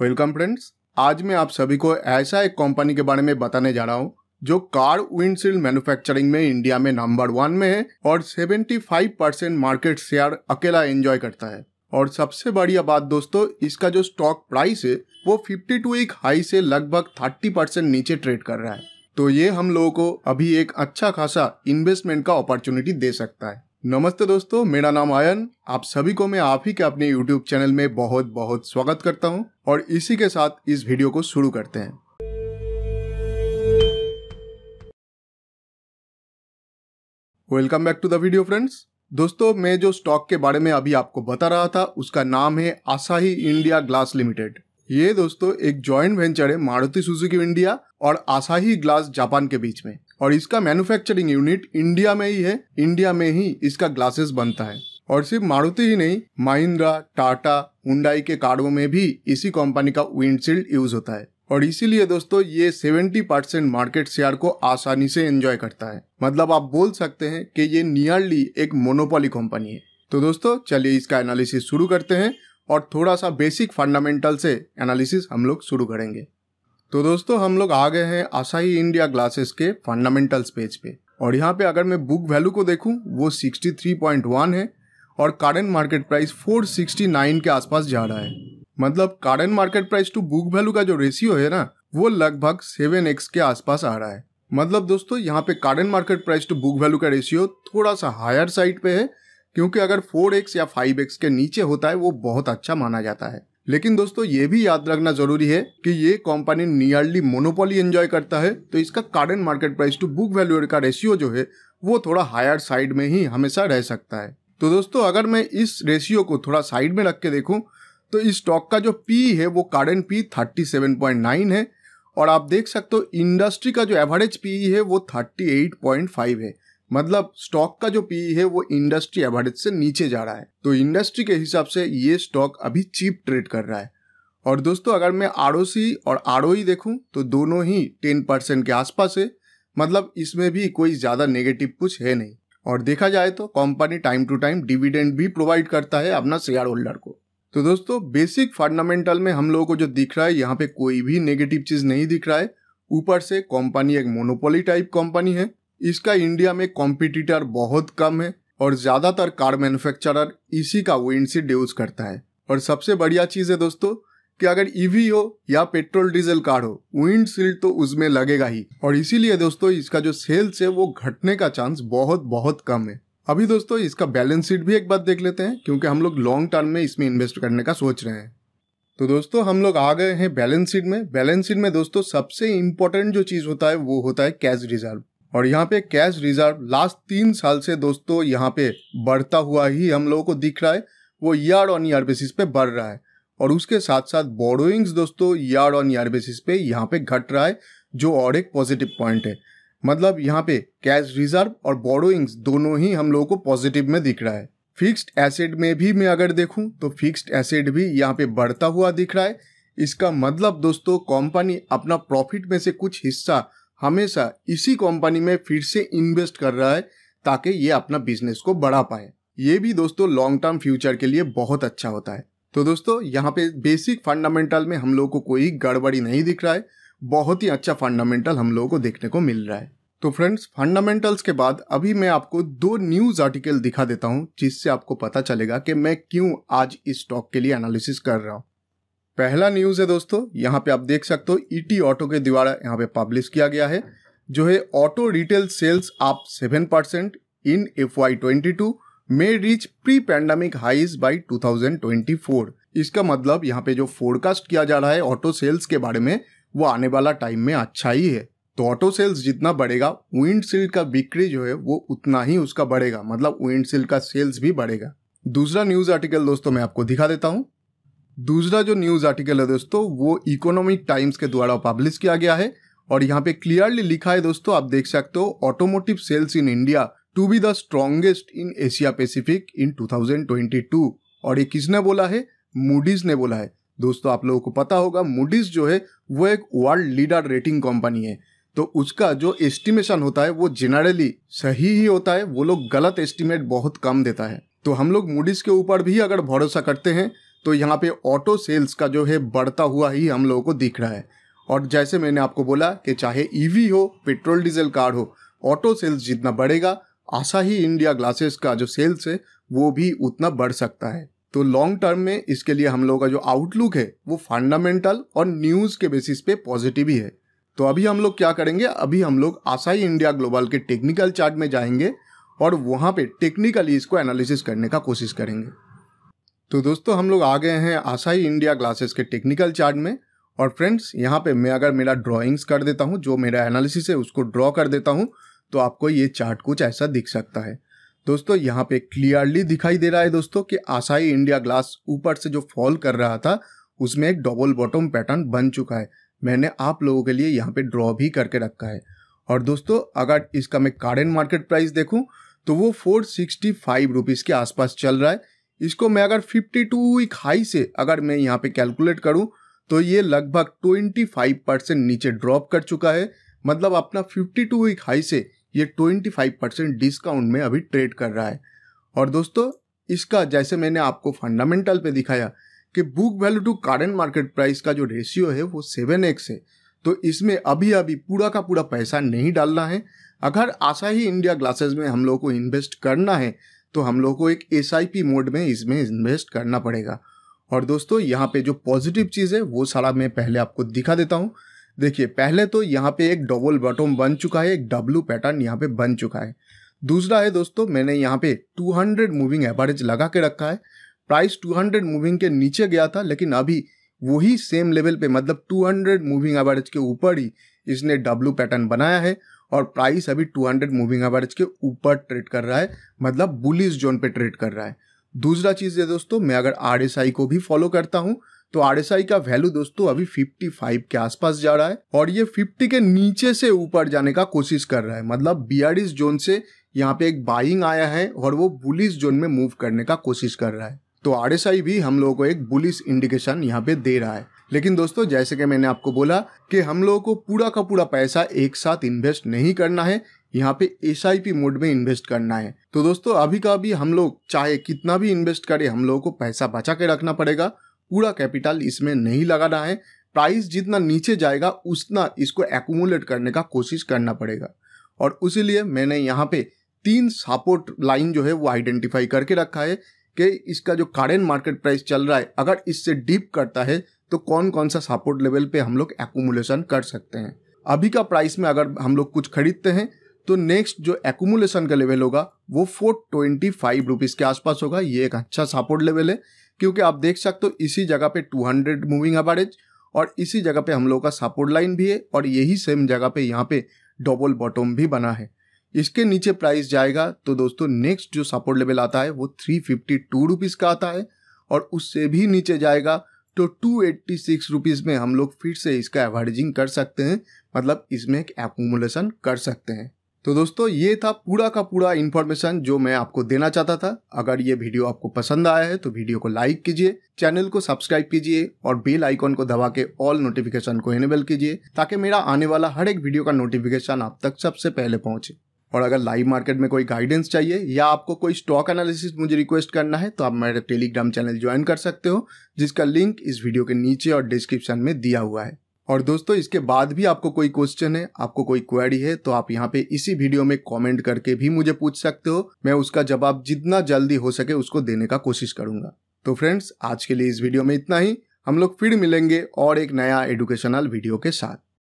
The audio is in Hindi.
वेलकम फ्रेंड्स आज मैं आप सभी को ऐसा एक कंपनी के बारे में बताने जा रहा हूँ जो कार विंडशील्ड मैन्युफैक्चरिंग में इंडिया में नंबर वन में है और 75 परसेंट मार्केट शेयर अकेला एंजॉय करता है और सबसे बढ़िया बात दोस्तों इसका जो स्टॉक प्राइस है वो 52 एक हाई से लगभग 30 परसेंट नीचे ट्रेड कर रहा है तो ये हम लोगों को अभी एक अच्छा खासा इन्वेस्टमेंट का अपॉर्चुनिटी दे सकता है नमस्ते दोस्तों मेरा नाम आयन आप सभी को मैं आप ही के अपने यूट्यूब चैनल में बहुत बहुत स्वागत करता हूं और इसी के साथ इस वीडियो को शुरू करते हैं welcome back to the video friends दोस्तों मैं जो स्टॉक के बारे में अभी आपको बता रहा था उसका नाम है आसाही इंडिया ग्लास लिमिटेड ये दोस्तों एक जॉइंट वेंचर है मारुति सुजुकी इंडिया और आसाही ग्लास जापान के बीच में और इसका मैन्युफैक्चरिंग यूनिट इंडिया में ही है इंडिया में ही इसका ग्लासेस बनता है और सिर्फ मारुति ही नहीं महिंद्रा टाटा उंडाई के कार्डो में भी इसी कंपनी का विंडशील्ड यूज होता है और इसीलिए दोस्तों ये 70 परसेंट मार्केट शेयर को आसानी से एंजॉय करता है मतलब आप बोल सकते हैं कि ये नियरली एक मोनोपोली कंपनी है तो दोस्तों चलिए इसका एनालिसिस शुरू करते हैं और थोड़ा सा बेसिक फंडामेंटल से एनालिसिस हम लोग शुरू करेंगे तो दोस्तों हम लोग आ गए हैं आशाही इंडिया ग्लासेस के फंडामेंटल्स पेज पे और यहाँ पे अगर मैं बुक वैल्यू को देखूँ वो 63.1 है और कारेंट मार्केट प्राइस 469 के आसपास जा रहा है मतलब current market price to book value का जो रेशियो है ना वो लगभग सेवन एक्स के आसपास आ रहा है मतलब दोस्तों यहाँ पे current market price to book value का रेशियो थोड़ा सा हायर साइड पे है क्योंकि अगर एक्स या एक्स के नीचे होता है वो बहुत अच्छा माना जाता है लेकिन दोस्तों ये भी याद रखना जरूरी है कि ये कंपनी नियरली मोनोपोली एंजॉय करता है तो इसका current market price to book value का रेशियो जो है वो थोड़ा हायर साइड में ही हमेशा रह सकता है तो दोस्तों अगर मैं इस रेशियो को थोड़ा साइड में रख के देखूँ तो इस स्टॉक का जो पी है वो कार्डन पी थर्टी है और आप देख सकते हो इंडस्ट्री का जो एवरेज पी है वो थर्टी है मतलब स्टॉक का जो पी है वो इंडस्ट्री एवरेज से नीचे जा रहा है तो इंडस्ट्री के हिसाब से ये स्टॉक अभी चीप ट्रेड कर रहा है और दोस्तों अगर मैं आर और आर e देखूं तो दोनों ही टेन परसेंट के आसपास है मतलब इसमें भी कोई ज़्यादा नेगेटिव कुछ है नहीं और देखा जाए तो company time to time dividend भी प्रोवाइड करता है अपना शेयर होल्डर को तो दोस्तों बेसिक फंडामेंटल में हम लोगों को जो दिख रहा है यहाँ पे कोई भी नेगेटिव चीज़ नहीं दिख रहा है ऊपर से कंपनी एक मोनोपोली टाइप कंपनी है इसका इंडिया में कॉम्पिटिटर बहुत कम है और ज़्यादातर कार मैन्युफैक्चरर इसी का विंड सीट यूज़ करता है और सबसे बढ़िया चीज़ है दोस्तों कि अगर ईवी e हो या पेट्रोल डीजल कार हो विंड सील्ड तो उसमें लगेगा ही और इसीलिए दोस्तों इसका जो सेल्स है वो घटने का चांस बहुत बहुत कम है अभी दोस्तों इसका बैलेंस शीट भी एक बार देख लेते हैं क्योंकि हम लोग लॉन्ग टर्म में इसमें इन्वेस्ट करने का सोच रहे हैं तो दोस्तों हम लोग आ गए हैं बैलेंस शीट में बैलेंस शीट में दोस्तों सबसे इम्पोर्टेंट जो चीज़ होता है वो होता है कैश रिजर्व और यहाँ पे कैश रिजर्व लास्ट तीन साल से दोस्तों यहाँ पे बढ़ता हुआ ही हम लोगों को दिख रहा है वो ईयर ऑन ईयर बेसिस पे बढ़ रहा है और उसके साथ साथ बोरोइंग्स दोस्तों ईयर ऑन ईयर बेसिस पे यहाँ पे घट रहा है जो और एक पॉजिटिव पॉइंट है मतलब यहाँ पे कैश रिजर्व और बोरोइंग्स दोनों ही हम लोगों को पॉजिटिव में दिख रहा है फिक्स्ड एसेट में भी मैं अगर देखूँ तो फिक्स्ड एसेट भी यहाँ पे बढ़ता हुआ दिख रहा है इसका मतलब दोस्तों कंपनी अपना प्रॉफिट में से कुछ हिस्सा हमेशा इसी कंपनी में फिर से इन्वेस्ट कर रहा है ताकि ये अपना बिजनेस को बढ़ा पाए ये भी दोस्तों लॉन्ग टर्म फ्यूचर के लिए बहुत अच्छा होता है तो दोस्तों यहाँ पे बेसिक फंडामेंटल में हम लोग को कोई गड़बड़ी नहीं दिख रहा है बहुत ही अच्छा फंडामेंटल हम लोगों को देखने को मिल रहा है तो फ्रेंड्स फंडामेंटल्स के बाद अभी मैं आपको दो न्यूज आर्टिकल दिखा देता हूँ जिससे आपको पता चलेगा कि मैं क्यों आज इस स्टॉक के लिए एनालिसिस कर रहा हूँ पहला न्यूज़ है दोस्तों यहाँ पे आप देख सकते हो ईटी e ऑटो के द्वारा यहाँ पे पब्लिश किया गया है जो है ऑटो रिटेल सेल्स आप seven percent in F Y twenty two may reach pre pandemic highs by two thousand twenty four इसका मतलब यहाँ पे जो फोरकास्ट किया जा रहा है ऑटो सेल्स के बारे में वो आने वाला टाइम में अच्छा ही है तो ऑटो सेल्स जितना बढ़ेगा विंडशील्ड का बिक्री जो है वो उतना ही उसका बढ़ेगा मतलब विंडशील्ड का सेल्स भी बढ़ेगा दूसरा न्यूज आर्टिकल दोस्तों मैं आपको दिखा देता हूँ दूसरा जो न्यूज़ आर्टिकल है दोस्तों वो इकोनॉमिक टाइम्स के द्वारा पब्लिश किया गया है और यहाँ पे क्लियरली लिखा है दोस्तों आप देख सकते हो automotive sales in India to be the strongest in Asia Pacific in 2022 और ये किसने बोला है मूडीज ने बोला है दोस्तों आप लोगों को पता होगा मूडीज जो है वो एक वर्ल्ड लीडर रेटिंग कंपनी है तो उसका जो एस्टिमेशन होता है वो जनरली सही ही होता है वो लोग गलत एस्टिमेट बहुत कम देता है तो हम लोग मूडीज के ऊपर भी अगर भरोसा करते हैं तो यहाँ पे ऑटो सेल्स का जो है बढ़ता हुआ ही हम लोगों को दिख रहा है और जैसे मैंने आपको बोला कि चाहे ईवी e हो पेट्रोल डीजल कार हो ऑटो सेल्स जितना बढ़ेगा आशा ही इंडिया ग्लासेस का जो सेल्स है वो भी उतना बढ़ सकता है तो लॉन्ग टर्म में इसके लिए हम लोगों का जो आउटलुक है वो फंडामेंटल और न्यूज़ के बेसिस पे पॉजिटिव ही है तो अभी हम लोग क्या करेंगे अभी हम लोग आसाई इंडिया ग्लोबल के टेक्निकल चार्ट में जाएंगे और वहाँ पे टेक्निकली इसको एनालिसिस करने का कोशिश करेंगे तो दोस्तों हम लोग आ गए हैं आशाई इंडिया ग्लासेस के टेक्निकल चार्ट में और फ्रेंड्स यहाँ पे मैं अगर मेरा ड्राइंग्स कर देता हूँ जो मेरा एनालिसिस है उसको ड्रॉ कर देता हूँ तो आपको ये चार्ट कुछ ऐसा दिख सकता है दोस्तों यहाँ पे क्लियरली दिखाई दे रहा है दोस्तों कि आशाई इंडिया ग्लास ऊपर से जो फॉल कर रहा था उसमें एक डबल बॉटम पैटर्न बन चुका है मैंने आप लोगों के लिए यहाँ पे ड्रॉ भी करके रखा है और दोस्तों अगर इसका मैं कारेंट मार्केट प्राइस देखूँ तो वो फोर सिक्सटी फाइव रुपीज़ के आसपास चल रहा है इसको मैं अगर 52 वीक हाई से अगर मैं यहाँ पे कैलकुलेट करूँ तो ये लगभग 25 परसेंट नीचे ड्रॉप कर चुका है मतलब अपना 52 वीक हाई से ये 25 परसेंट डिस्काउंट में अभी ट्रेड कर रहा है और दोस्तों इसका जैसे मैंने आपको फंडामेंटल पे दिखाया कि book value to current market price का जो रेशियो है वो सेवन एक्स है तो इसमें अभी अभी पूरा का पूरा पैसा नहीं डालना है अगर आशा ही इंडिया ग्लासेस में हम लोग को इन्वेस्ट करना है तो हम लोग को एक एस मोड में इसमें इन्वेस्ट करना पड़ेगा और दोस्तों यहाँ पे जो पॉजिटिव चीज़ है वो सारा मैं पहले आपको दिखा देता हूँ देखिए पहले तो यहाँ पे एक डबल बटोम बन चुका है एक डब्लू पैटर्न यहाँ पे बन चुका है दूसरा है दोस्तों मैंने यहाँ पे 200 मूविंग एवरेज लगा के रखा है प्राइस 200 मूविंग के नीचे गया था लेकिन अभी वही सेम लेवल पे मतलब 200 मूविंग एवरेज के ऊपर ही इसने डब्लू पैटर्न बनाया है और प्राइस अभी 200 मूविंग एवरेज के ऊपर ट्रेड कर रहा है मतलब बुलिस जोन पे ट्रेड कर रहा है दूसरा चीज़ है दोस्तों मैं अगर आर को भी फॉलो करता हूँ तो आर का वैल्यू दोस्तों अभी 55 के आसपास जा रहा है और ये 50 के नीचे से ऊपर जाने का कोशिश कर रहा है मतलब बी जोन से यहाँ पे एक बाइंग आया है और वो बुलिस जोन में मूव करने का कोशिश कर रहा है तो आर भी हम लोगों को एक बुलिस इंडिकेशन यहाँ पे दे रहा है लेकिन दोस्तों जैसे कि मैंने आपको बोला कि हम लोगों को पूरा का पूरा पैसा एक साथ इन्वेस्ट नहीं करना है यहाँ पे एस मोड में इन्वेस्ट करना है तो दोस्तों अभी का अभी हम लोग चाहे कितना भी इन्वेस्ट करें हम लोगों को पैसा बचा के रखना पड़ेगा पूरा कैपिटल इसमें नहीं लगाना है प्राइस जितना नीचे जाएगा उतना इसको एकोमोलेट करने का कोशिश करना पड़ेगा और उसीलिए मैंने यहाँ पे तीन सपोर्ट लाइन जो है वो आइडेंटिफाई करके रखा है कि इसका जो कारेंट मार्केट प्राइस चल रहा है अगर इससे डीप करता है तो कौन कौन सा सपोर्ट लेवल पे हम लोग एकोमुलेशन कर सकते हैं अभी का प्राइस में अगर हम लोग कुछ खरीदते हैं तो नेक्स्ट जो एकोमुलेशन का लेवल होगा वो फोर ट्वेंटी फाइव रुपीज़ के आसपास होगा ये एक अच्छा सपोर्ट लेवल है क्योंकि आप देख सकते हो इसी जगह पे 200 मूविंग एवरेज और इसी जगह पे हम लोग का सपोर्ट लाइन भी है और यही सेम जगह पे यहाँ पे डबल बॉटम भी बना है इसके नीचे प्राइस जाएगा तो दोस्तों नेक्स्ट जो सपोर्ट लेवल आता है वो थ्री फिफ्टी टू रुपीज़ का आता है और उससे भी नीचे जाएगा तो टू एट्टी सिक्स रुपीज़ में हम लोग फिर से इसका एवरेजिंग कर सकते हैं मतलब इसमें एक एकोमोलेशन कर सकते हैं तो दोस्तों ये था पूरा का पूरा इन्फॉर्मेशन जो मैं आपको देना चाहता था अगर ये वीडियो आपको पसंद आया है तो वीडियो को लाइक कीजिए चैनल को सब्सक्राइब कीजिए और बेल आइकॉन को दबा के ऑल नोटिफिकेशन को इनेबल कीजिए ताकि मेरा आने वाला हर एक वीडियो का नोटिफिकेशन आप तक सबसे पहले पहुंचे और अगर लाइव मार्केट में कोई गाइडेंस चाहिए या आपको कोई स्टॉक एनालिसिस मुझे रिक्वेस्ट करना है तो आप मेरे टेलीग्राम चैनल ज्वाइन कर सकते हो जिसका लिंक इस वीडियो के नीचे और डिस्क्रिप्शन में दिया हुआ है और दोस्तों इसके बाद भी आपको कोई क्वेश्चन है आपको कोई क्वेरी है तो आप यहाँ पे इसी वीडियो में कॉमेंट करके भी मुझे पूछ सकते हो मैं उसका जवाब जितना जल्दी हो सके उसको देने का कोशिश करूंगा तो फ्रेंड्स आज के लिए इस वीडियो में इतना ही हम लोग फिर मिलेंगे और एक नया एडुकेशनल वीडियो के साथ